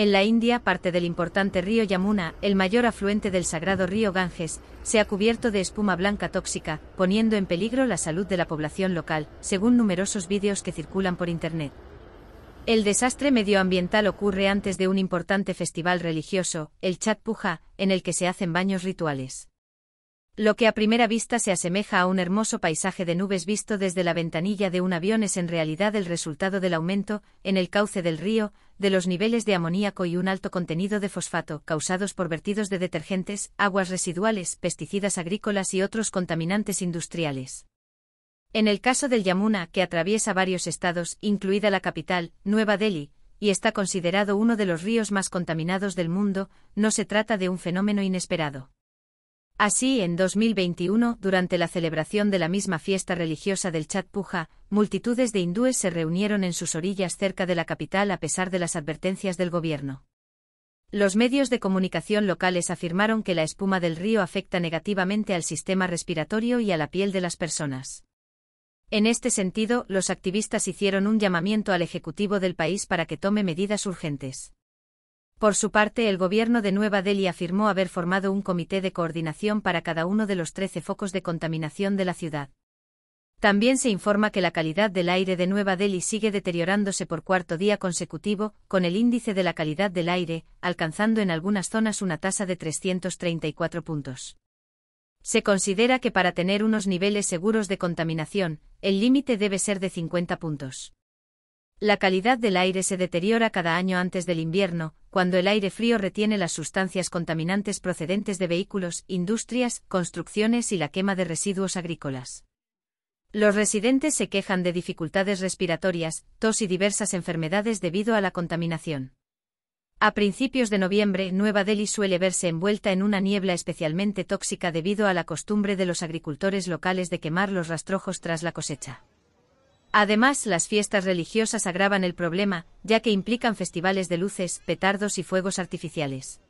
En la India, parte del importante río Yamuna, el mayor afluente del sagrado río Ganges, se ha cubierto de espuma blanca tóxica, poniendo en peligro la salud de la población local, según numerosos vídeos que circulan por Internet. El desastre medioambiental ocurre antes de un importante festival religioso, el Chat Puja, en el que se hacen baños rituales. Lo que a primera vista se asemeja a un hermoso paisaje de nubes visto desde la ventanilla de un avión es en realidad el resultado del aumento, en el cauce del río, de los niveles de amoníaco y un alto contenido de fosfato, causados por vertidos de detergentes, aguas residuales, pesticidas agrícolas y otros contaminantes industriales. En el caso del Yamuna, que atraviesa varios estados, incluida la capital, Nueva Delhi, y está considerado uno de los ríos más contaminados del mundo, no se trata de un fenómeno inesperado. Así, en 2021, durante la celebración de la misma fiesta religiosa del Chat Puja, multitudes de hindúes se reunieron en sus orillas cerca de la capital a pesar de las advertencias del gobierno. Los medios de comunicación locales afirmaron que la espuma del río afecta negativamente al sistema respiratorio y a la piel de las personas. En este sentido, los activistas hicieron un llamamiento al Ejecutivo del país para que tome medidas urgentes. Por su parte, el gobierno de Nueva Delhi afirmó haber formado un comité de coordinación para cada uno de los 13 focos de contaminación de la ciudad. También se informa que la calidad del aire de Nueva Delhi sigue deteriorándose por cuarto día consecutivo, con el índice de la calidad del aire alcanzando en algunas zonas una tasa de 334 puntos. Se considera que para tener unos niveles seguros de contaminación, el límite debe ser de 50 puntos. La calidad del aire se deteriora cada año antes del invierno, cuando el aire frío retiene las sustancias contaminantes procedentes de vehículos, industrias, construcciones y la quema de residuos agrícolas. Los residentes se quejan de dificultades respiratorias, tos y diversas enfermedades debido a la contaminación. A principios de noviembre, Nueva Delhi suele verse envuelta en una niebla especialmente tóxica debido a la costumbre de los agricultores locales de quemar los rastrojos tras la cosecha. Además, las fiestas religiosas agravan el problema, ya que implican festivales de luces, petardos y fuegos artificiales.